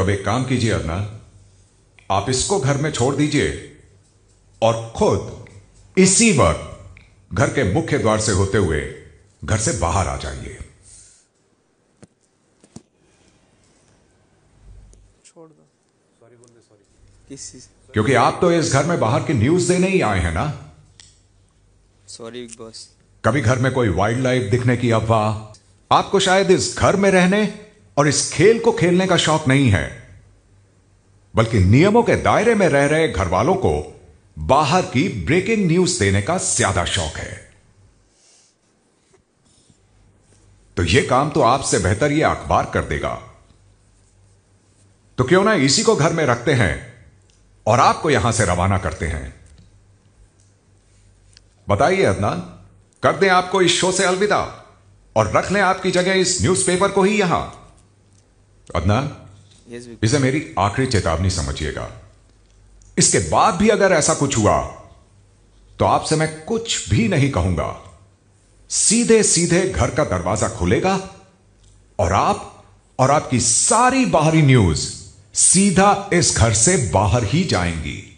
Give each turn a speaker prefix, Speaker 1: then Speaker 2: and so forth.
Speaker 1: तब एक काम कीजिए अरना आप इसको घर में छोड़ दीजिए और खुद इसी वक्त घर के मुख्य द्वार से होते हुए घर से बाहर आ जाइए क्योंकि आप तो इस घर में बाहर की न्यूज देने ही आए हैं ना
Speaker 2: सॉरी बॉस
Speaker 1: कभी घर में कोई वाइल्ड लाइफ दिखने की अफवाह आपको शायद इस घर में रहने और इस खेल को खेलने का शौक नहीं है बल्कि नियमों के दायरे में रह रहे घर वालों को बाहर की ब्रेकिंग न्यूज देने का ज्यादा शौक है तो यह काम तो आपसे बेहतर यह अखबार कर देगा तो क्यों ना इसी को घर में रखते हैं और आपको यहां से रवाना करते हैं बताइए अदनान कर दें आपको इस शो से अलविदा और रख लें आपकी जगह इस न्यूज़पेपर को ही यहां अदनान इसे मेरी आखिरी चेतावनी समझिएगा इसके बाद भी अगर ऐसा कुछ हुआ तो आपसे मैं कुछ भी नहीं कहूंगा सीधे सीधे घर का दरवाजा खुलेगा और आप और आपकी सारी बाहरी न्यूज सीधा इस घर से बाहर ही जाएंगी